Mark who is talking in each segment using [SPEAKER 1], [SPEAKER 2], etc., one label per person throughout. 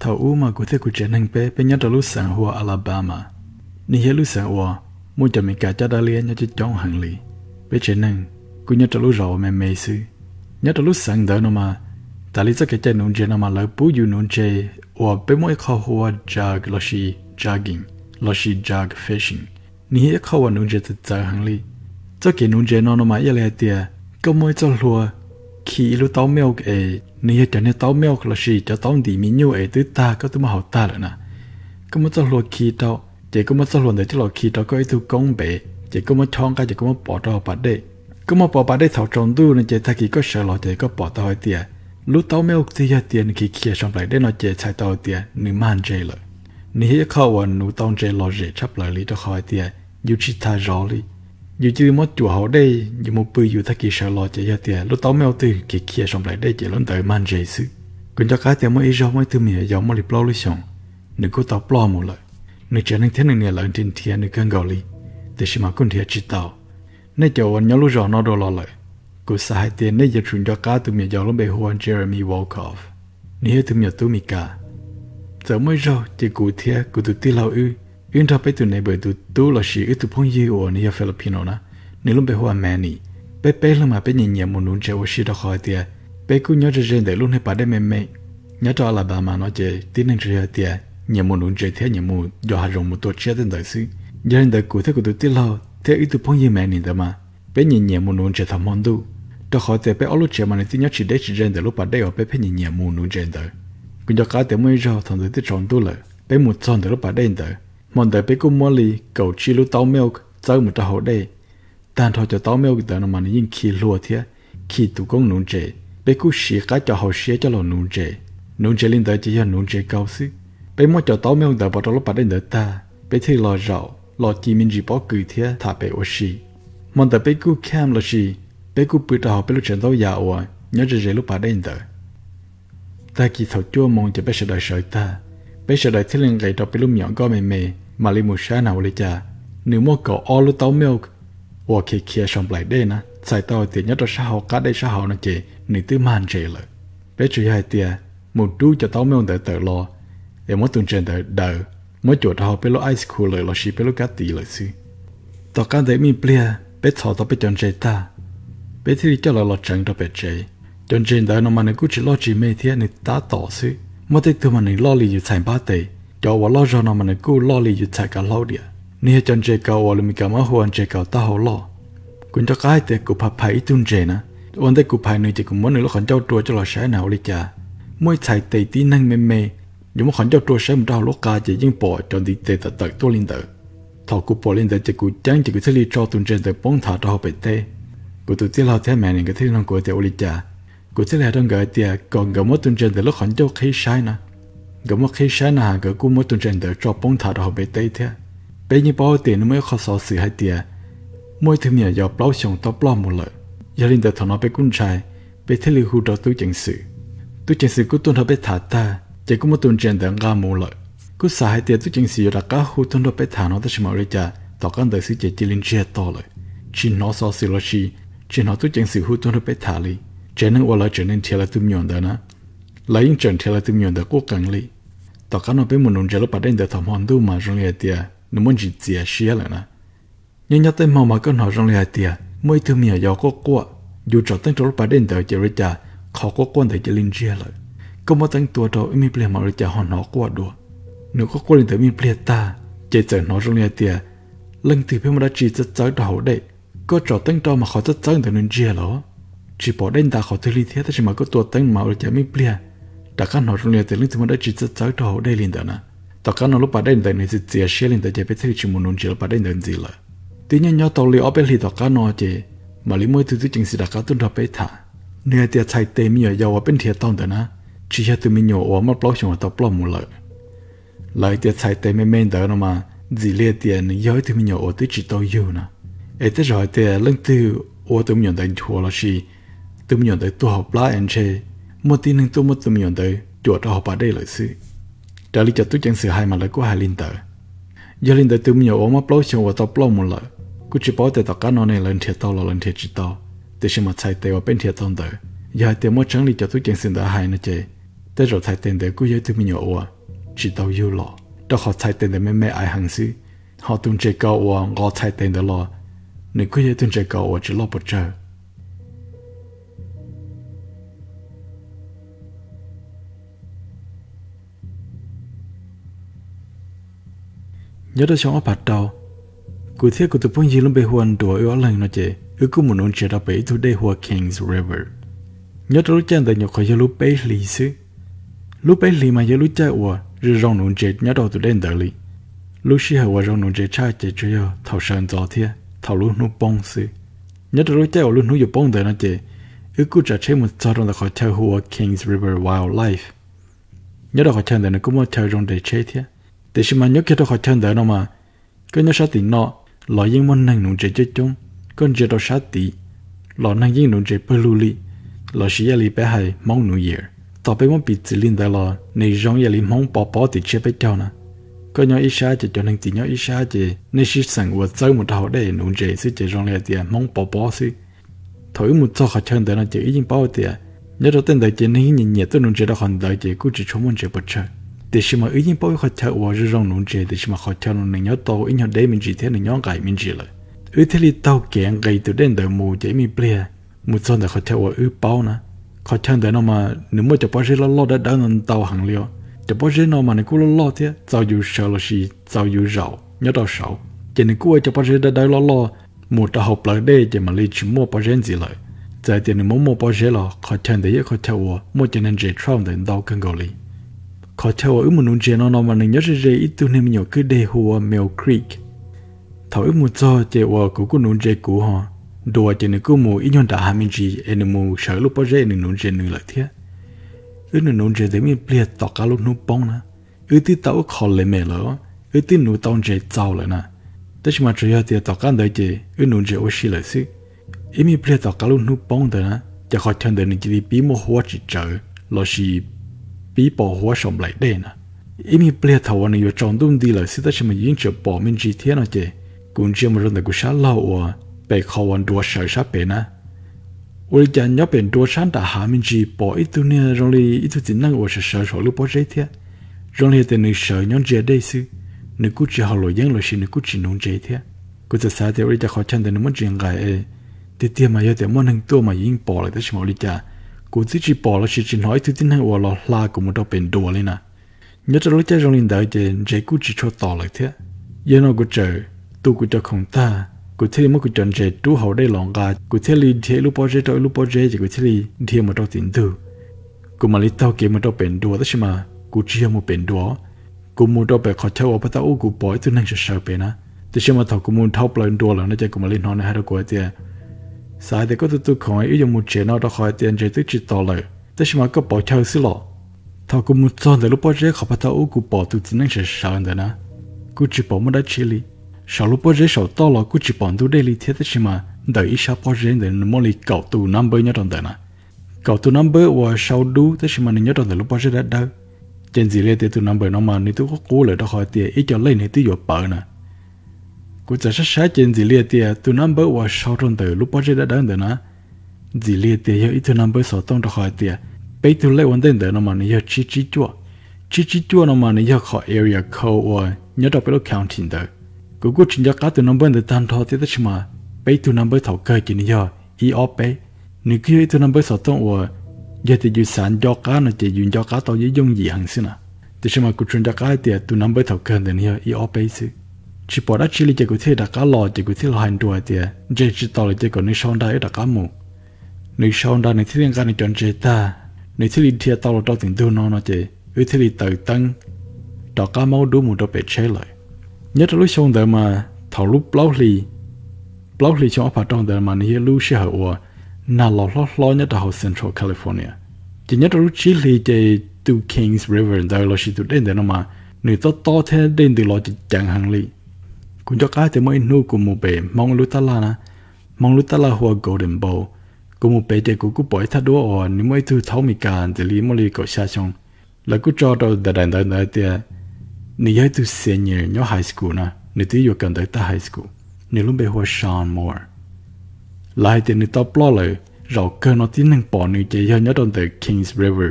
[SPEAKER 1] thầu u mà cụ thể cụ trẻ nâng bé bé nhớ trở lúc sáng hoa Alabama nên hiểu lúc sáng hoa mua cho mình cả cha đa liên nhớ chỉ chọn hàng lì bé trẻ nâng cụ nhớ trở lúc rõ mẹ mẹ sư nhớ trở lúc sáng đỡ nó mà Ta lý do cái chơi nông chơi nó mà lỡ bú dù nông chơi hoa bé mỗi e khó hoa jag lo shi jogging lo shi jag fishing nên hiểu khó hoa nông chơi từ giờ hàng lì cho cái nông chơi nó nó mà yêu lẹ tiệt có mỗi cho lùa khi lu tao mèo ấy nè cho nên tao mèo là gì cho tao đi mình yêu ấy tứ ta có tứ mà học ta rồi nè có mất cho lo khi tao chỉ có mất cho lo để cho lo khi tao có ấy tôi công bể chỉ có mất chọn cái chỉ có mất bỏ tao bắt đấy có mất bỏ bắt đấy thảo tròn tu nên chỉ ta khi có sợ lo chỉ có bỏ tao tiệt lu tao mèo thì giờ tiền khi kia xong lại để nó chỉ chạy tao tiệt nửa man chơi rồi nè khi khâu anh nu tao chơi lo gì chấp lại lý tao khỏi tiệt yêu chỉ ta rõ lý dù chứ mất chùa hậu đây dù một bữa dù ta kỳ sợ lo chạy ra tiền lúc tao mèo từ kỳ kia xong lại đây chạy lớn tới man dễ sự còn cho cá tiền mới ý rau mới từ mía dầu mới lip lo lý xong nữ cô tao lo một lời nữ trẻ nên thế này nè lần trên thiên nữ cơn gạo lý để xem mà con thiệt chỉ tao nên chầu anh nhớ lúc rò nó đồ lo lời cô sa hai tiền nên giờ chuyện cho cá từ mẹ dầu lúc bề hồ anh Jeremy Walkoff nếu từ mẹ tôi mì cả giờ mới rau chỉ cụ thiệt cụ từ tí lâu ư interpetu nebe tu tu la shi itu pon ye o ni ya filipino na nilum be hoa mani pe pe lama pe nyi nyi munun che wo shi da kho tia pe ku nyo je jen de lu ne pa de me me nya to la ba ma no je ti ne je tia nyi munun je the nyi mu yo ha ro mu to che den da si jen de ku the ku tu ti la te itu pon ye mani da ma pe nyi nyi munun che tha mon du to kho te pe olu che ma ne ti nya chi de chi jen de lu pa de o pe pe nyi nyi munun je da ku yo ka te mu jo thon de ti chon du la pe mu chon de lu pa de da mòn đại bế cũng mua lì cầu chi lú tàu milk cháu một trà hậu đây tàn thọ cho tàu milk tờ nó mà nó nhìn khi lùa thế khi tụ công nụ trệ bế cũng xì cá cho hậu xì cho lò nụ trệ nụ trệ lên tờ chỉ là nụ trệ cao xí bế mua cho tàu milk tờ bỏ trò lúc bắt đến tờ ta bế thì lo rậu lo chi mình chỉ bỏ cử thế thả bế ô xì mòn đại bế cũng cam lò xì bế cũng bự trà hậu bế lúc chuyện tàu già ủa nhớ trệ trệ lúc bắt đến tờ ta kỳ thầu chua mong cho bế sợ đời sợ ta bây giờ đại thiên linh gầy đọc bị lúc nhỏ có mềm mềm mà li mù sha nào li cha nếu mua cổ all the tàu milk và khi kia xong lại đây na, sai tao thì nhất là sa hậu cá đây sa hậu nó chỉ nếu tư man chỉ lợ bé chỉ hai tia một đu cho tàu milk để tự lo để mỗi tuần trên đợi đợi mỗi chỗ tàu bé lo ice cooler lo ship bé lo cá tì lợ xí tàu cá đấy mi plia bé thọ tàu bé chọn chơi ta bé thì cho là lo chẳng tàu bé chơi chọn chơi đợi nó mà nó cứ chỉ lo chỉ mê thiệt nên ta tỏ xí mỗi tết tụi mình lo lì như thành ba tây cho ว่าล้อจอนมันกูล้อลีอยู่แทกันล้อเดียนี่จันเจกาวลมีกามาหัวเจกาวตาหัวล้อคุณจะกายแต่กูพับไผ่ตุนเจนะวันแต่กูภายในจะกูมันนึกแล้วขอนเจ้าตัวจะหล่อใช้หนาวเลยจ้ามวยไทยเตะตีนั่งเมเมอยู่มาขอนเจ้าตัวใช้มันดาวลูกกาจะยิ่งปอดจนดีเตะตัดตัวลินเตอร์ทอกูปอลินเตอร์จะกูจ้างจะกูทะเลจอตุนเจนแต่ป้องถาดาวไปเตะกูตัวที่เราแท้แม่เนี่ยก็ที่น้องกูเตะอุลิจ้ากูที่แล้วต้องเกิดเตียก่อนกับมดตุนเจนแต่ลูกขอนเจ้าขี้ใช้นะก็มาคิดใช้นะก็กูไม่ต้องเจนเดอจอบป้องถาดเอาไปเตะเถอะไปยี่ป้อเตียนไม่ขอสอสื่อให้เตียมวยถึงเนี่ยยอมเปล่าชงต่อปล้อมหมดเลยยาลินเดอถอนไปกุ้นชายไปเทลิฮูดอตู้จังสื่อตู้จังสื่อกูต้องทำไปถาดตาจะกูไม่ต้องเจนเดอกามูเลยกูสาให้เตียตู้จังสื่อรักก้าฮูต้องทำไปถาดน้องตั้งชิมาริจาต่อกันเดอสื่อเจจิลินเชียต่อเลยชินน้องสอสื่อละชีชินน้องตู้จังสื่อฮูต้องทำไปถาลีเจนังว่าละเจนังเทียละตุ้มยอนเดอนะ lấy những trận thế là tìm nhận đã cố cảnh lý tỏ cá nó bên một nông dân lúc bắt đến được thầm hòn tu mà rong lề tiề nó muốn gì tiề xia lại nè nhưng nhớ tới màu mà con họ rong lề tiề mỗi thứ mía giàu quốc quốc dù trở tăng trong lúc bắt đến được chỉ rồi chả khó quốc quân để chỉ linh chia lại có một tăng tua đầu im bia mà rồi chả hòn nó quốc đùa nếu có quân để im bia ta chỉ chờ nó rong lề tiề lần thứ bên mà đã chỉ rất cháu đầu đấy có trở tăng trong mà khó rất cháu được linh chia lỗ chỉ bỏ đến ta khó thứ lý thế chỉ mà có tua tăng mà rồi chả im bia แต่ข้าหนอตรงเนี้ยแต่ลิถึงมันได้จิตจะจากทอได้ลินเดนะต่ข้าหนอลูกปาได้แต่ในสิเสียเชื่อลินเดจะไปที่ชิมุนุนจิลปาได้เดินจีเลยตีเนี้ยยอตอลีเอาไปลีต่ข้าหนอเจมาลิมวยถือที่จริงสิดาข้าตุนทอไปถ่าเนื้อเตียชายเตมีเยาวเป็นเทียต้องเดนะชี้ยตุมิโยว่ามาปล้องชงต่อปล้องมุเลยหลายเตียชายเตไม่เม่นเดินมาจีเลียเตียนย้อยตุมิโยโอติจิตโตยูนะเอเตจอยเตียเรื่องตื้อโอตุมิโยเดินทัวร์ละชีตุมิโยเดินตัวหอบปลาเอ็นเช một tin hình tu một tùm nhọn tới chuột ở hộp bà đây lợi sư trả lý cho tôi chẳng sự hai mà lợi của hai linh tờ giờ linh tờ tùm nhọn ôm ấp lâu chồng và tóc lâu một lợi cứ chỉ bảo tờ tóc cá nó này lên thiệt tao là lên thiệt chỉ tao thế xem mà chạy tê và bên thiệt tông tờ giờ tê mất chẳng lý cho tôi chẳng sự đã hai nữa chê tê rồi chạy tiền để cứ giới tùm nhọn ôm chỉ tao yêu lo, đó họ chạy tiền để mẹ mẹ ai hàng sư họ tùm chế cao ôm ngó chạy tiền để lo, nếu cứ giới tùm chế cao ôm chỉ lọ bột trời nhớ đó chóng bắt đầu cụ thể cụ tụi phong dì luôn bê huân đùa ở lần nó chê ư cụ muốn ôn chế đọc bê thu đê hoa Kings River nhớ đó lúc chân tại nhọc khỏi dì lúc bê lì xứ, lúc bê lì mà dì lúc chá ủa rồi rong nông chế nhớ đó tụi đến đợi lì lúc xì hầu rong nông chế chá chế chế yếu thảo sơn gió thiê thảo lúc nụ bông xứ, nhớ đó lúc chá ủa lúc nụ dụ bông đợi nó chê ư cụ trả chế một cho rong tại khỏi theo hoa Kings River Wildlife nhớ đó khỏi chân tại nó cũng một theo rong để chơi thiê Thế chứ mà nhớ kia tôi khỏi chân đỡ mà. Cứ nhớ sát tỉnh nọ, lọ yên môn năng nụ chế chết chung, con chế tôi sát tỉ. Lọ năng yên nụ chế bơ lưu lì, lọ xí bé hài mong nụ yề. Tỏ bé mong bị chỉ linh đại lọ, này rong yà lì mong bỏ bỏ tỉ chế bé cháu nà. Có nhớ ít xa chế cho năng nhớ ít xa chế, nên xí sẵn vừa một thảo để nụ chế xí chế rong lè tỉ mong bỏ bỏ xí. Thổi một cho khỏi chân đỡ nó chế yên bao tỉ, nhớ đó tên đại chế nên nhìn nhẹ tôi nụ chế đó còn đại chế cũng chỉ chống môn chế bật chơi để xem mà ý nhiên bao khó chịu và rồi rong nôn chế để xem mà khó chịu nôn này nhớ tàu ý nhớ đấy mình chỉ thấy nâng nhớ cái mình chỉ là ý thế li tàu kiện gây từ đến đời mù chỉ mình bia một son để khó chịu và ý bao nè khó chịu để nó mà nếu mà cho bao giờ lo đã đã nên tàu hàng liệu, cho bao giờ nó mà nó cứ lo lo thế tàu dù sợ là gì tàu dù rầu nhớ tàu sợ chỉ nên cứ cho bao giờ đã đã lo lo một tàu học lại đây chỉ mà li chỉ mua bao giờ gì lại giờ thì nếu mua bao giờ là khó chịu để khó chịu và mua cho nên dễ trông đến tàu cần gọi khó theo ở một nụ trẻ nó nó mà nâng nhớ rê ít tu nên nhỏ cứ đề hồ mel Creek. Thảo ước một do chè hòa của của nụ trẻ của họ. Đùa chè nữ cứ mù ít nhọn đã hà mình gì em mù sở lúc bao rê nên nụ trẻ nữ lợi thế Ước nên nụ trẻ tới mình bìa tỏ cá lúc nụ bông nè. Ước tí tao khó lệ mẹ lỡ. Ước tí nụ tao trẻ giàu lỡ nè. Tất mà trời hạt tỏ cá đời chè ước nụ trẻ ô xì lợi sức. Em bìa tỏ cá lúc nụ bông tới nè. Chả khó chân đời nữ chỉ đi bí mô hoa chỉ trở. Lo xì 比保护上来的呢。因为不列头呢有长东地了，现在什么因着保命几天了的，公鸡们认得个啥老我，被考完多少啥别呢？我讲要变多山大下面去保一度呢，让你一度只能我是少少路保这天，让你等你少娘这得是，你估计好了养了是你估计弄这天，估计啥的我讲好像的那么真爱诶，这天嘛有点么能多嘛已经保了，但是我讲。กูที่จีปอแล้วชีจีน้อยที่ทิ้งให้วัวเราลากูมันต้องเป็นดัวเลยนะ nhớ à. cho lúc cha trong linh đời thì dễ cú chỉ cho tỏ lại thế giờ nó của trời tu của cho không ta của thế mà của trần dễ tu hậu đây lòng gà của thế li thế lúc bao giờ trời lúc bao giờ chỉ của thế li thiên mà trong tiền thư của mà lý tao kia mà trong bền đùa đó chứ mà của chia một bền đùa của mua trong bè khó theo ở bắt tao của bói tôi năng sợ sợ bền á tôi xem mà thằng của mua thâu lại đùa là nó chơi của mà lý nó này hay đâu của sai thì có tụi tụi khỏi ý dùng một chế nó đã khỏi tiền chế tức chỉ to lời tất nhiên mà có bỏ chơi xí lọ thao cũng muốn chọn để lúc bỏ chế khỏi bắt tao cũng bỏ tụi tin năng sẽ sợ nữa nè cũng chỉ bỏ một đá chia li sau lúc bỏ chế sau to lọ cũng chỉ bỏ tụi đây li thế tất nhiên mà đợi ít sau bỏ chế để nó mong li cầu number nhớ trong đời nè cầu tụ number và sau đu tất nhiên mà nhớ trong đời lúc bỏ chế đã đâu trên gì lên tụi number nó mà nếu tụi có cố lời đã khỏi tiền ít cho lên thì tụi vừa bợ nè cú chả sát sát trên dì lia tia tu number wa sau trong từ lúc bắt giờ đã đến từ nó dì lia tia yêu ít tu number sau tông được khỏi tia bây tu lấy vấn đề từ nó mà nó yêu chi chi chua chi chi chua nó mà nó yêu khỏi area code wa nhớ đọc cái lúc counting từ cú cú trình nhớ cả tu number từ tan thọ tia tới mà bây tu number thầu cơ chỉ nó yêu e op bây nếu khi yêu tu number sau tông wa giờ thì dù sản do cá nó chỉ dùng do cá tao dễ dùng gì hơn xin à thì xem mà cú chuyển cho cá tia tu number thầu cơ từ nó yêu op bây xí chỉ bỏ đã chỉ lý của thế đã cá lò chỉ của thế là hành đuổi tiệt chỉ chỉ tao lý của nơi sau đây đã cá mù nơi sau đây nơi thế liên nơi chọn chế ta nơi thế lý thiệt tao là tao tiền đua nó nó chế nơi thế lý tự tăng đó cá mau đua mù đó bị chế lại nhớ tới lúc sau đời mà thảo lúc lâu lì lâu lì trong ấp trong đời mà nơi lưu sẽ hậu nà lò lò lò nhớ trong Central California chỉ nhớ tới lúc chỉ lý chế từ Kings River đời lo chỉ từ đến đời nó mà nơi to to thế đến từ lo chỉ chẳng hàng lý kun jok ai te mo inu ku mu be mong lu ta na mong lu ta la hua golden bow ku mu be te ku ku boy tha do o ni mo tu thau mi kan te li mo li ko sha chong la ku cho do da da da da te ni ye tu senior nyo high school na ni ti yo kan da ta high school ni lu be hua Sean more lai te ni top lo le rau cơ nó tin năng bỏ nữ chế hơn nhớ đồng tới Kings River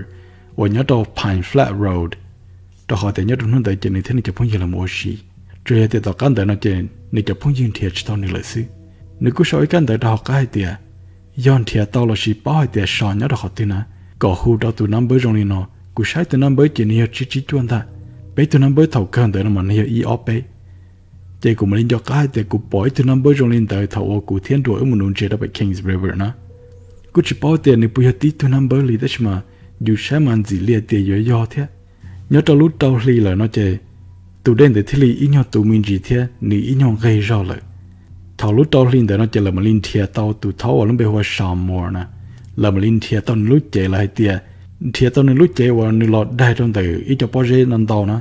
[SPEAKER 1] và nhớ đồng Pine Flat Road. Đó họ tới nhớ đồng tới chế này thế này cho phong là mua gì trời thì tao căn đời nó chơi nên cho phong duyên thiệt tao nên lợi sư nếu cú soi căn đời tao học cái tiệt yon thiệt tao là chỉ bỏ hai tiệt soi nhớ được học tin à có hù tao tụi năm bơi trong nó cú sai tụi năm bơi chỉ nên chỉ chỉ chuan ta bấy tụi năm bơi thầu căn đời nó mà nên y óp bấy chơi cũng lên cho cái tiệt cú bỏ tụi năm bơi trong lên đời thầu ô cũng thiên đuổi một nụ chơi đó bị Kings River nữa cú chỉ bỏ tiền nếu bây giờ tí tụi năm bơi lì đấy mà dù sai mà gì liệt tiền dễ do thế nhớ tao lúc tao lì lời nó chơi tụ đến để thiết lý ít nhau tụ mình gì thế nữ ít nhau gây ra lợi thảo lúc tao linh để nó chỉ là một linh thiệt tao tụ thấu ở lúc bây hoa sò mùa nè là một linh thiệt tao lúc chạy lại tiệt thiệt tao lúc chạy vào nữ lọt đại trong tử ít cho bao giờ nằm tao nè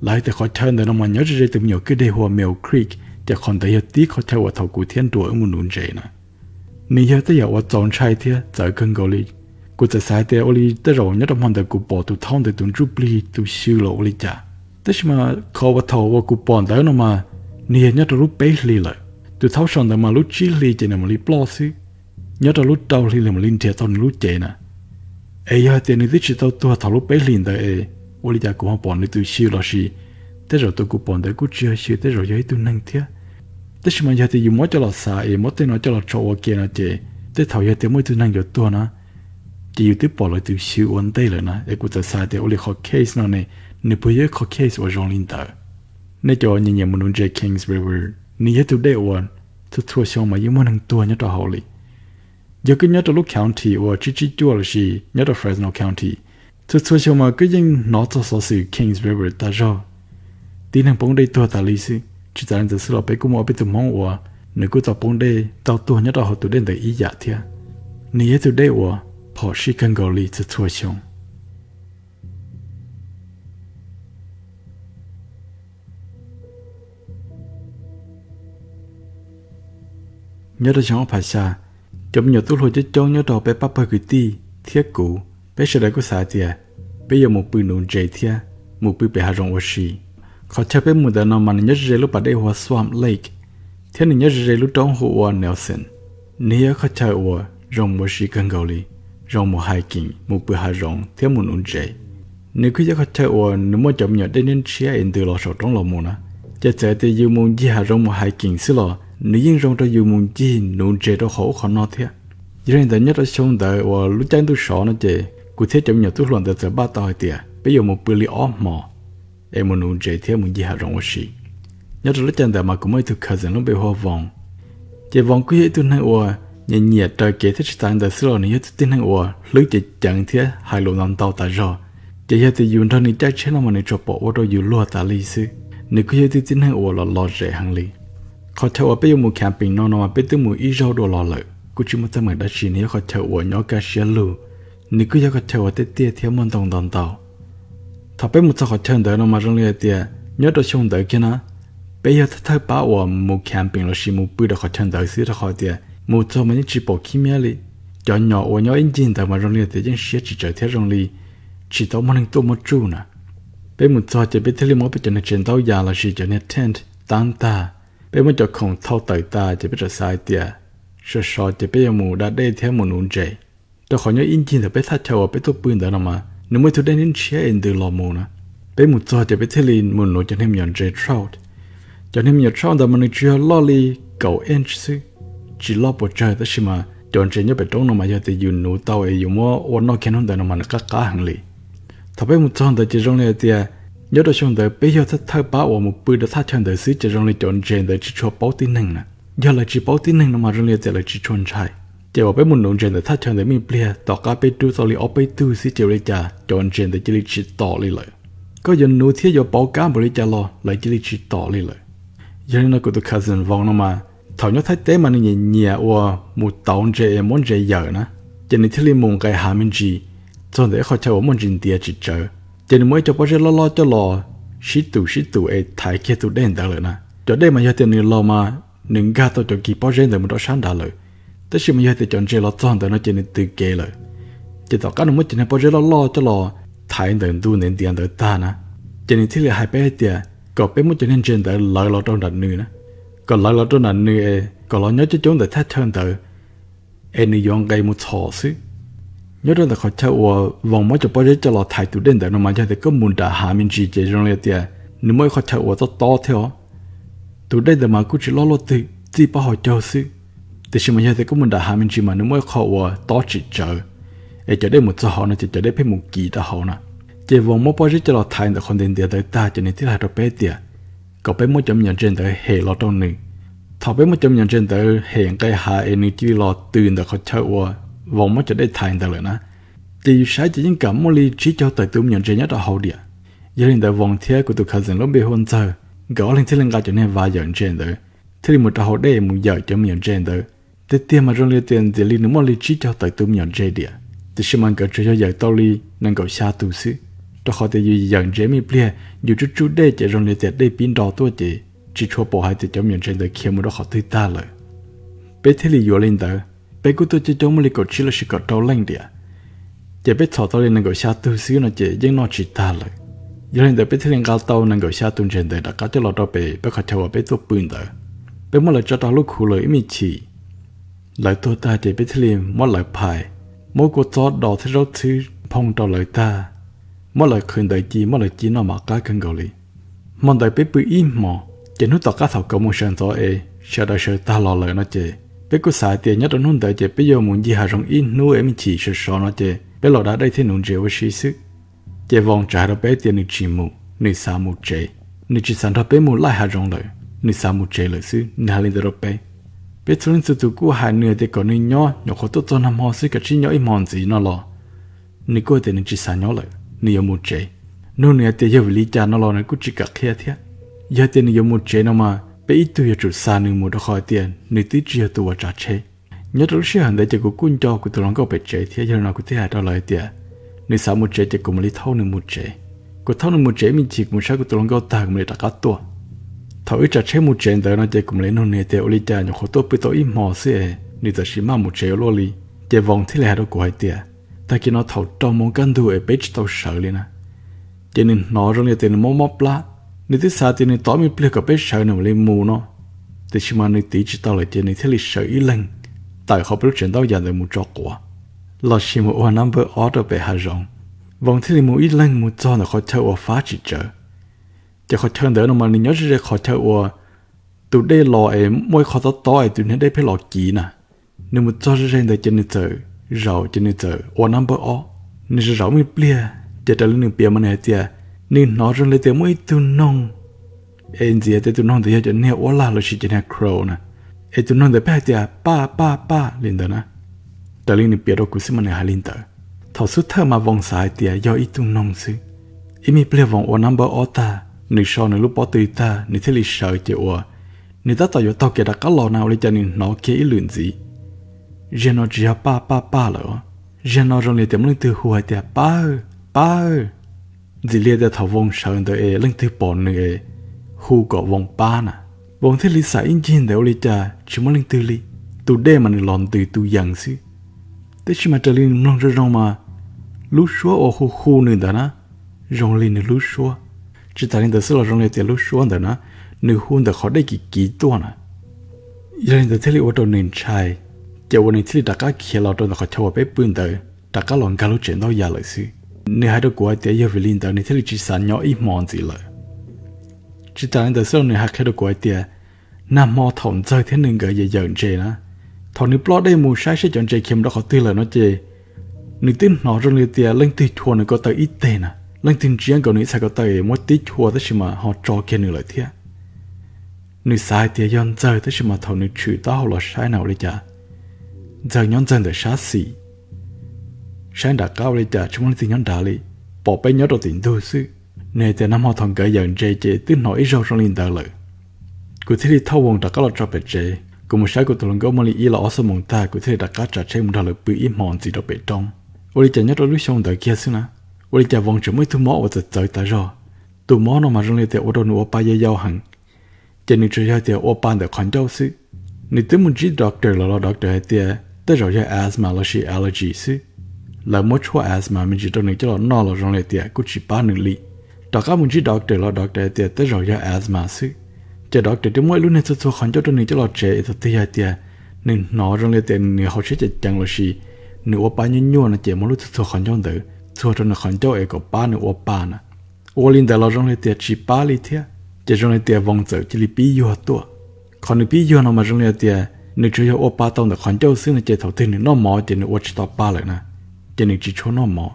[SPEAKER 1] lại từ khỏi thân để nó mà nhớ ra từ nhiều cái đề hoa mèo creek จะคนแต่ยตีเขาเทวทกูเทียนตัวมุนุนเจนะนี่ยแต่อยากว่าจอนชายเทียจะกันเกาหลีกูจะสายเตอโอลีแต่เราเนี่ยทำมันแต่กูบอกตัวท่องแต่ตัวจุบลีตัวชิวโลลีจ้ะ Tích mà khó bà thầu và cụ bọn đó nó mà Nìa nhớ là lúc bế lì lại Từ tháo xong đó mà lúc chí lì chạy nè mà lì bó xí nhất là lúc đầu lì lì linh thiệt tao lúc chạy nè Ê giờ tiền nì tích chỉ tao tu thảo lúc bế lì nè ê Ô lì dạ cụ hông bọn nì tui xíu lò xì Tế rồi tôi cụ bọn đó cụ chưa xíu tế rồi giờ tôi năng thiệt, Tích mà giờ thì dùng mỗi cho lò xa ê mó tế nó cho lò trọ kia nè chê Tế thảo giờ tế mới tôi năng dọ tu nè Chỉ dù tế bỏ lại tôi xíu ổn tế lại nè Ê cụ tờ xa tế ô li khó case nè nè ni bây giờ có case wa John Linda, ta ne cho ni nyam nu je kings river ni ye to day one to to shong ma yim nang to nya to holy giờ cứ nhớ cho lúc county và chỉ chỉ chua là gì nhớ cho Fresno county cho cho cho mà cứ những nó cho số sự Kings River ta cho tin hàng bóng đây tua ta lý sự chỉ tại giờ sự là bé cũng ở bên tụi mong và nếu cứ tập bóng đây tao tua nhớ cho họ tụi đến từ ý giả thia nếu tụi đây và họ chỉ cần gọi lý cho cho chồng nhớ ra chẳng phải xa chấm nhớ tu hồi chết chó nhớ đầu bé papa gửi ti thiết cũ bé sợ đấy có xả tiệt bé giờ một bự nụ dễ thiệt một bự bé hà rong oshi khó chấp bé một đàn nó mà nhớ ra lúc bà đây hòa swamp lake thế nên nhớ ra lúc trong hồ hoa nelson nếu khó chấp hoa rong oshi cần gầu li rong một hiking một bự hà rong thiết một nụ dễ nếu cứ chắc khó chấp hoa nếu mà chấm nhớ đến nên chia in từ lò sổ trong lò mồ na chắc chắn thì yêu muốn gì hà rong một hiking xí lò nếu yên rong cho dù muốn chi nụ trẻ đau khổ khó nó thiệt giờ hình tại nhất là xong đời và lúc chân tôi sợ nó chị cụ thế trong nhà tôi luận từ ba tòi tiệt bây giờ một bữa li óm mò em muốn nụ trẻ thiệt muốn gì hạ rong quá xí nhất là lúc chân đời mà cũng mới thực khởi dẫn lúc bị hoa vòng chị vòng cứ hệ tôi nay và nhẹ nhẹ trời kể thế thiết tan đời xưa này tôi tin rằng và lúc chị chẳng thiệt hai lỗ nằm tàu tại rồi chị hiện tại dùng thân đi chắc chắn là mình cho bỏ qua đôi dù lúa tại lý sư nếu cứ hiện tại tin rằng và là lo rẻ hàng lý khó theo ở bây giờ mù camping nó nó mà bây giờ mù ít rau đồ lò lợi cứ chỉ một tấm mày đã chỉ nếu khó theo ở nhỏ cá xe lù nếu cứ giờ khó theo ở tết tia theo môn đồng đồng tàu thọ bây một sao khó theo đỡ nó mà rong lia tia nhớ đồ xong đỡ kia nó bây giờ thật thật bảo ở mù camping là chỉ mù bự được khó theo đỡ xí là khó tia mù cho mình chỉ bỏ kim nhá li cho nhỏ ở nhỏ engine đỡ mà rong lia tia chẳng xí chỉ chở theo rong li chỉ tàu mà nên tu một chú nè bây một sao chỉ biết theo li mỗi bên trên tàu già là chỉ cho nên tent tan ta bây muốn cho không thâu tới ta chỉ biết là sai tiệt sợ sợ chỉ biết mù đã đây theo một nụ trẻ tôi khỏi nhớ in chín thì bé thắt chào bé tôi bươn đó nào mà nếu mới tôi đến đến chia in từ lò mù nữa bé một giờ chỉ biết thế lên một nụ cho thêm nhọn trẻ trout cho thêm nhọn trout đó mà nó chưa lo li cầu inch sư chỉ lo bộ trời đó xí mà chọn trẻ nhớ bé trống nào mà giờ thì dùng nụ tàu ấy dùng mua ôn nó khen hơn đó nào mà nó cá cá hàng lì thà bé một giờ đó chỉ rong này tiệt nhớ đôi chúng đời bây giờ thật thay bảo ở một bữa đã thay chân đời xí chỉ rằng là chọn chuyện đời chỉ cho bảo tin năng nè giờ là chỉ bảo tin năng nó mà rằng là chỉ là chỉ chọn trai chỉ bảo bây muốn nông chuyện đời thay chân đời mình bia tỏ cả bé tu sau li ở bé tu xí chỉ là cha chọn chuyện đời chỉ là chỉ tỏ li lợi, có giờ nô thiết giờ bảo cả bảo li cha lo lại chỉ là chỉ tỏ li lợi, giờ nó cũng được cousin vọng nó mà thảo nhớ thấy tế mà nó nhẹ nhẹ ua một tàu chơi em muốn chơi giờ nè chỉ nên thiết li mông cái hà mình gì cho đời họ chơi muốn chuyện tiền chỉ chơi chỉ mới cho bao giờ lo lo cho lo sĩ tụ sĩ tụ ấy thái kia tụ đen đã lợi nè cho đây mà giờ tiền lo mà nâng ga tôi cho kỳ bao giờ rồi mà đó sáng đã lợi tất nhiên mà giờ thì chọn chơi lo toàn tới nó chỉ nên tự kê rồi. chỉ tao cái nó mới chỉ nên bao giờ lo lo cho lo thái đừng tu nên tiền đỡ ta nè chỉ nên thiết là hai bé tiền có bé mới chỉ nên chơi đỡ lợi lo trong đặt nư nè còn lợi lo trong đặt nư ấy còn lo nhớ cho chúng đỡ thắt chân tới. Anh nên dùng cái một thọ xứ nhớ rằng là khó chơi ở vòng mới cho bao giờ cho là thay tụ đến để nó mà chơi thì có muốn đã hạ mình chỉ chơi trong này tiền nếu mới khó chơi ở to to theo tụ đến để mà cứ chỉ lo lo thì chỉ bao họ chơi xí thì xem mình chơi thì có muốn đã hạ mình chỉ mà nếu mới khó ở to chỉ chơi để chơi đến một số họ nó chỉ chơi đến phải một kỳ đã họ nè chỉ vòng mới bao giờ cho là thay để còn đến tiền tới ta cho nên thì hai rồi bé tiền cậu bé mới chấm nhận trên tới hệ lo trong này thọ bé mới chấm nhận trên tới hẹn cái hạ chỉ lo từ để khó chơi ở vòng mất cho đây thành tờ lợn á thì sai chỉ những cảm chỉ cho tới tụm nhận trên nhất ở hậu địa giờ hiện tại vòng thiê của tụi khả dân lúc bị hôn tờ gõ lên thế lên gà cho nên vài giờ trên tờ thế thì một hậu đây một giờ cho mình trên tờ thế tiền mà rong liên tiền thì liên mô ly chỉ cho tới tụm nhận trên địa thì xem anh cỡ cho giờ tao ly nên xa tụ xứ cho họ thì dù dần dễ mi plia dù chút chút đây chỉ rong liên tiền đây pin đỏ tôi chỉ cho bỏ hai thì cho mình trên tờ kia một đó họ thấy ta lời bé thế thì vừa lên tờ bé cú tôi chơi chống mà lì cậu chỉ là sự có trâu lên đi à giờ bé thọ tao lên nâng cậu xa tư xíu nó chơi giang nó chỉ ta lại giờ lên đợi biết thấy cao tàu nâng cậu xa tuần trên đời đã cá cho lọ đó bé bé khát chào bé tôi bươn đời bé mà lại cho tao lúc khu lời mi chỉ lại tôi ta để biết thấy lên mất lại phải mỗi cuộc gió đỏ thấy rốt thứ phong trào lại ta mỗi lại khuyên đời chi mỗi lại chỉ nó mà cá cần gọi lì mong đời biết bự im mò chỉ nút tao cá thảo cậu một sàn gió e sợ đời sợ ta lọ lời nó chơi bé cứ xài tiền nhất trong hôn tới chế bây giờ muốn gì hà rong in nu em chỉ sẽ so nó chế bé lọ đã đây thế nụ chế với sĩ sư chế vòng trả đó bé tiền nữ chỉ mù nữ xa mù chế nữ chỉ sản đó bé mù lại hà rong lợi nữ xa mù chế lợi sư nữ hà lên đó bé bé cho nên sự tụ cú hai nửa thì còn nữ nhỏ nhỏ khó tốt cho năm hoa sư cả chi nhỏ im hòn gì nó lọ nữ cô tiền nữ chỉ sản nhỏ lợi nữ yêu mù chế nô nữ tiền yêu lý cha nó lọ nữ cứ chỉ cả kia thế giờ tiền nữ yêu mù chế nó mà bây ít tuổi trụ sa nương một đôi tiền nữ tí chia tù trả chế nhớ đó sẽ hẳn để cho cô quân cho của tôi lòng có bảy chế thì giờ nào của thế hệ đó lại tiền nữ sáu một chế cho cô một lý thâu nương một chế cô thâu nương một chế mình chỉ một sáu của tôi lòng có tàng mình đặt cả tuổi thâu ít trả chế một chế đó nó chế cùng lấy nông nề tiêu lý cha nhổ khổ tôi bị tôi im mò xe, nữ ta chỉ mang một chế lô li chế vòng thế hệ đó của hai tiền ta kia nó thâu trong món căn thu ở bếp tàu sợ liền à cho nên nó trong này tiền nó móc móc lá Ni tí xa tí ni tỏ e e mi plê cặp bế sợ nằm lên mù nó. thế xì mà ni tí chỉ tao lại tí ni thế lịch sử ý lên, Tại họ biết lúc chẳng tao dàn đời mù trọ quả. Lọ xì mù ua nắm bơ ó đỡ bế hà rộng. Vòng thế lì mù ý lên mù cho nó khó chơi ua phá chỉ trở. Chả khó chơi đỡ nó mà ni nhớ chỉ để khó chơi ua. Tụ đây lọ ấy môi khó tao tỏ ấy tụ nên đây phải lọ kì nè. Nếu mù cho ra ra để chơi, ni chơi, Rào chân ni thở. Ua nắm bơ ó. Nên rào mi plê. Chả trả lưu nương bia mà nè tìa nên nó rằng lấy tiếng mỗi tu nong em gì à, tới tu nong thì giờ nè ủa là lo chỉ chỉ nè crow nè em tu nong thì phải à, thì ba ba ba lên đó nè ta đó liên biệt đâu cũng xem mình hay linh đó thảo suốt thơ mà vòng sai thì à, do ít tu nong xí, em mi ple vòng ủa number ủa ta nị sau nị lúc bỏ tùy ta nị thế lịch sợ chịu ủa nị ta tao giờ tao kia đã cá lò nào lấy cho nị nó kia ít lượn gì giờ nó chỉ ba ba ba rồi giờ nó rằng lấy tiếng mỗi tu hùa thì ba ba dì lia đã thảo vong sơn tới e lưng thứ bọn người khu có vòng ba nè vòng thế lý xã in chín đều lý cha chỉ muốn lưng tư lý tu đê mà lòn từ tu yàng xí thế chỉ mà trở lên non ra rong mà lúc xua ô khu khu nữa đó nè rong lên lúc xua chỉ ta lên tới là rong lên tới lúc xua đó nè nữ hôn đã khó đây kỳ kỳ tua nè giờ lên tới thế lý ở trong nền chai giờ ở nền thế lý đã cá kia lọt trong đó khó chua bếp bươn tới đã cá lòn gà lúc chuyện đó yà lại xí nếu hai đứa của tiệt yêu vilin tao nên thấy chỉ sản nhỏ ít mòn gì lợi chỉ tao nên tao sau nếu hai cái đứa của tiệt nam mò thòng chơi thế nên gỡ về giận chê nữa thằng nếu plot đây mù sai sẽ chọn chê khiêm đó khó tư lời nó chê nếu tin nó trong người tiệt lên tì thua nó có tới ít tên à lên tin chiến cầu nữ sai có tới mỗi tí thua tới chỉ mà họ trò kia nữa lợi thiệt nếu sai tiệt yon chơi tới chỉ mà thằng nếu chửi tao là sai nào đấy chả giờ nhon dân để sát xỉ sáng đã cao lên chợ chúng tin nhắn đã lì bỏ bé nhớ đầu tiền thôi sư này từ năm họ thằng cái dần chế chế tức nói rau trong linh tờ lử cụ thể thì thâu vòng đã có là cho bé chế cụ một sáng cụ tụi lần gấu mali ý là ở sông mong ta cụ thể đã cá trả chế một thằng lử bự ít mòn gì đó bé trong ôi chả nhớ đầu lúc xong tờ kia sư nè ôi chả vòng chúng mới thu mỏ và tờ tờ ta rồi tụi mỏ nó mà rong lên thì ô đồ nụ ba dây giao hàng. chỉ nên chơi thì ô ba được khoản đâu sư nếu tới muốn chỉ doctor là lo doctor hay tiệt tới rồi asthma là she allergy sư là một chỗ asthma à, mình chỉ trong này cho nó no là trong này tiệt cũng chỉ ba nửa lít đó các mình chỉ doctor là doctor tiệt tới rồi giờ asthma xí chỉ doctor chỉ mỗi lúc này tôi khăn cho trong này cho nó trẻ tôi tiệt tiệt nên nó trong này tiệt nửa học sẽ chẳng là gì nửa ô ba nhún nhún là chỉ mỗi lúc tôi khăn cho đỡ tôi trong này khăn cho ấy có ba nửa ô ba nè ô linh đại là trong này tiệt chỉ ba lít tiệt chỉ trong này tiệt vòng trở chỉ là bí vô tuổi còn nửa bí vô nó mà trong này tiệt nửa chỉ ô ba tông được khăn cho xí là chỉ thầu tin nửa nó mò chỉ nửa ô top ba lại nè chỉ nên chỉ cho nó mỏ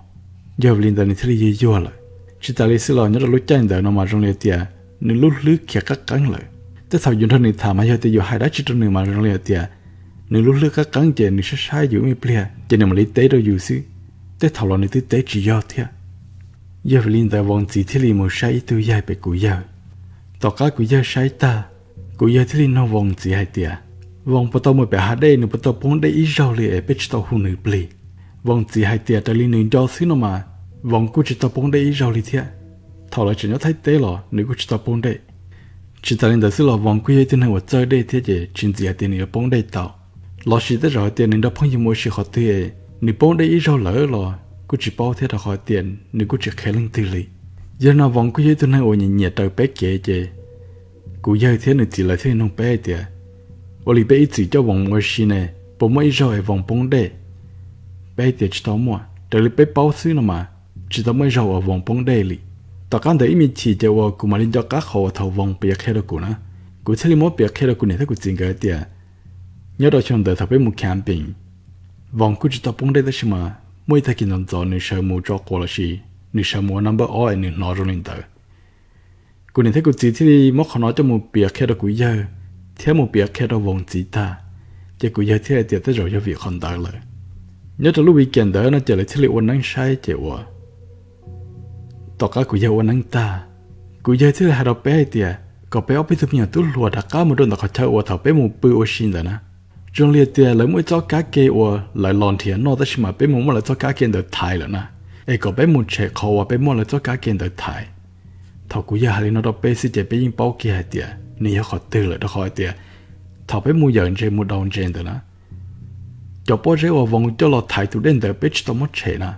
[SPEAKER 1] giờ linh ta thấy gì vô lại chỉ ta lấy sự lo nhớ là lúc chạy đời nên lúc lướt kia các cắn lại tới thảo dùng thân này tới giờ hai đá chỉ trong người mà trong liệt nên lúc lướt các cắn chè nên sẽ sai giữa mi plea chỉ nên mà lấy tế đâu dù xí tới thảo lo nên tới tế chỉ do thiệt giờ linh vòng chỉ thấy li một sai tôi dài bị cú giờ tọt cá cú giờ sai ta cú giờ thấy li nó vòng chỉ hai tiệt vòng bắt đầu mới bị hạ đây nên bắt đầu bốn đây ít rau liệt bị bắt đầu hụn nửa plea vòng chỉ hai tiệt tới lên nền cho xin nó mà vòng cũng chỉ tập bóng đây rồi lý thiệt thảo là chỉ nhớ thấy tế lọ nếu cũng chỉ tập bóng đây chỉ ta lên đó xin là vòng cũng hay tin hàng vật chơi đây thiệt chứ chỉ chỉ hai tiền nữa bóng đây tao lọ chỉ tới rồi tiền nên đó phong gì mỗi chỉ khó tiền nếu bóng đây rồi lỡ lọ cũng chỉ bao thiệt là khó tiền nếu cũng chỉ khé lên tư lý giờ nào vòng cũng hay tin hàng ôi nhẹ tới bé kệ chứ cú giờ thế nên chỉ là thế nông bé tiệt và lý bé chỉ cho vòng mỗi chỉ này bóng mỗi rau vòng bóng đây bé tiệt chỉ tao mua trở lại bé bao xứ nó mà chỉ tao mới giàu ở vòng bóng đây li tao cảm thấy mình chỉ cho vợ của mình cho các hộ thầu vòng bịa khe đó của nó của chơi mỗi bịa khe đó của này thấy của chuyện cái tiệt nhớ đó chúng đời thằng bé một camping vòng của chỉ tao bóng đây đó chứ mà mỗi thay kinh doanh nữ sở mua cho cô là gì nữ sở mua number all nữ nói rồi lên tới của này thấy của chỉ thì mất khó nó cho một bịa khe đó của giờ thế một bịa khe đó vòng chỉ ta chỉ của giờ thế tiệt tới rồi cho việc còn tới rồi นื้อตัวลูกวิกเกนเดอร์นั่นเจอเลยที่เรื่องวันนั้งใช่เจวะตอกากุยเยาวันนั้งตา กุยเยาที่เรา่อเฮารปดเป้เตีย ก็ไปเอาไปทุ่อย่างตุ้หัวดัก้ามุดโดนตะขอเจ้าว่าเถ้าเป้มงปืนโอชินเดอนะ จงเลียเตียเลยไม่จ้ากักเกอว่าไหลลอนเถียนนอตชิมาเปุ่งมันเลยจ้ากักเกนเดอร์ไทยแล้วนะเอ๋ก็ไปมุ่งเชะคเขาว่าเป้มูเลยจ้ากักเกนเดอร์ไทยถ้ากยเยาฮาร์ดนอตไปสิเจไปยิงเป้าเกียเตียนี่เขาขตือนเลยตะกเขาเตียถ้าเป้มูอย่าเจมูดองเจนเดอนะ cho bố rêu ở vòng cho lo thải tụ đến đời chỉ tao mất trẻ na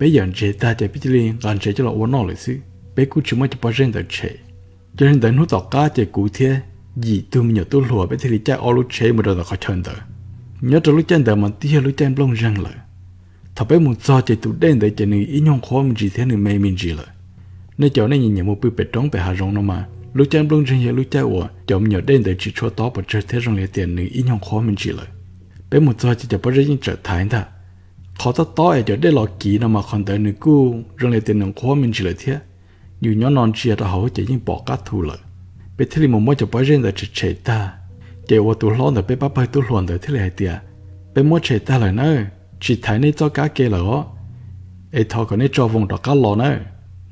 [SPEAKER 1] bây giờ trẻ ta chạy biết liên gần trẻ cho lo uống nó lại xí bé cú chỉ mới cho bố rêu đời trẻ cho nên đến hút tọt cá chạy cú thế gì tu mình nhớ tu lùa bé thì lý cha ô lúc trẻ mà rồi khó chân đời nhớ trong lúc chân đời mà tia lúc chân blong răng lời thà bé muốn do chạy tu đến đời chạy nữ ý nhong khó mình gì thế nữ mê mình gì lời nên chỗ này nhìn nhận một bữa bể trống bể hà rong nó mà lúc chân blong răng hiện lúc cha ủa mình nhớ đến đời chỉ cho tao và chơi thế rong lấy tiền nữ ý nhong khó mình gì lời bé một giờ chỉ cho bớt riêng trở thành ta khó tao to ai cho để lo kỹ nào mà còn tới nữa cũ rồi lại tiền nông khoa mình chỉ lại thế dù nhỏ non chia ta hầu chỉ những bỏ cá thu lợi bé thế một mỗi cho bớt riêng tới chỉ ta chỉ qua tụ lon tới bé bắp bay tụ lon tới thế này tiệt bé mỗi chạy ta lại nữa chỉ thấy nên cho cá kia là ấy thọ còn nên cho vùng đó cá lo nữa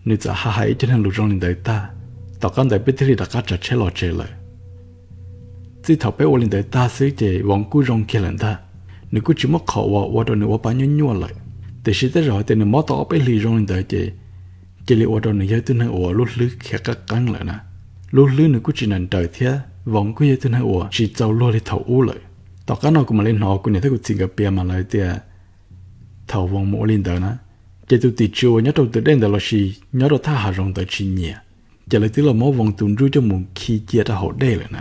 [SPEAKER 1] nên giờ hai hai cho nên lục trong linh tới ta tao con tới bé thế là cá chặt chế lo chơi lại chỉ thảo bé linh đời ta sẽ để vòng cú rong kia lần ta nếu cú chỉ mất khẩu và và đồ nếu bán nhún nhua lại để sĩ tới rồi thì nếu mất tao bé lì rong đời để chỉ lì và đồ nếu giờ tôi nói ủa lúc lứ khé các cắn lại nè lúc lứ nếu cú chỉ nằm đời thế vòng cú giờ tôi nói ủa chỉ trâu lo thì thảo u lại tao cái nào cũng mà lên họ cũng nếu thấy cũng chỉ gặp bia mà lại thì thảo vòng mỗi linh đời nè chỉ tôi tự chua nhớ đầu tự đen đời là gì nhớ đầu tha hà rong đời chi nhẹ chỉ lấy tự là mỗi vòng tuần ru cho mùng khi chia ra họ đây lại nè